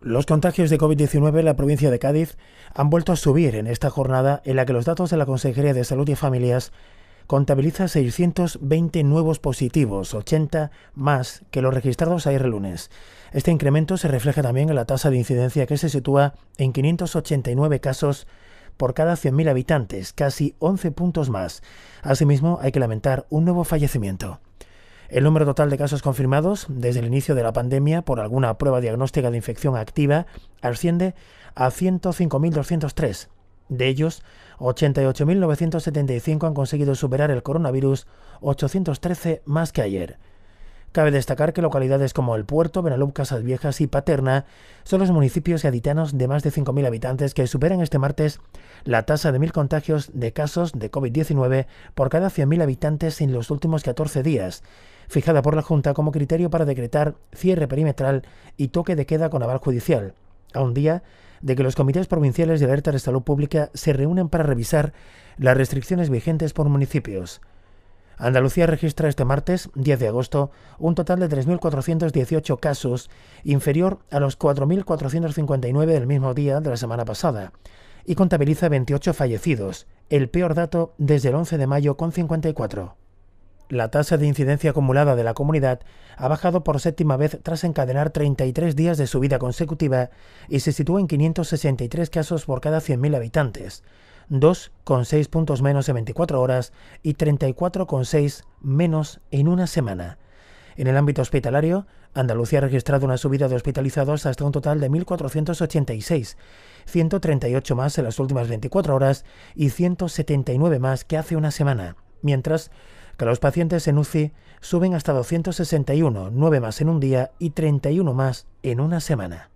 Los contagios de COVID-19 en la provincia de Cádiz han vuelto a subir en esta jornada en la que los datos de la Consejería de Salud y Familias contabilizan 620 nuevos positivos, 80 más que los registrados ayer lunes. Este incremento se refleja también en la tasa de incidencia que se sitúa en 589 casos por cada 100.000 habitantes, casi 11 puntos más. Asimismo, hay que lamentar un nuevo fallecimiento. El número total de casos confirmados desde el inicio de la pandemia por alguna prueba diagnóstica de infección activa asciende a 105.203. De ellos, 88.975 han conseguido superar el coronavirus, 813 más que ayer. Cabe destacar que localidades como El Puerto, Benalup, Casas Viejas y Paterna son los municipios gaditanos de más de 5.000 habitantes que superan este martes la tasa de 1.000 contagios de casos de COVID-19 por cada 100.000 habitantes en los últimos 14 días, fijada por la Junta como criterio para decretar cierre perimetral y toque de queda con aval judicial, a un día de que los comités provinciales de alerta de salud pública se reúnen para revisar las restricciones vigentes por municipios. Andalucía registra este martes, 10 de agosto, un total de 3.418 casos, inferior a los 4.459 del mismo día de la semana pasada, y contabiliza 28 fallecidos, el peor dato desde el 11 de mayo con 54. La tasa de incidencia acumulada de la comunidad ha bajado por séptima vez tras encadenar 33 días de subida consecutiva y se sitúa en 563 casos por cada 100.000 habitantes, 2,6 puntos menos en 24 horas y 34,6 menos en una semana. En el ámbito hospitalario, Andalucía ha registrado una subida de hospitalizados hasta un total de 1.486, 138 más en las últimas 24 horas y 179 más que hace una semana, mientras que los pacientes en UCI suben hasta 261, 9 más en un día y 31 más en una semana.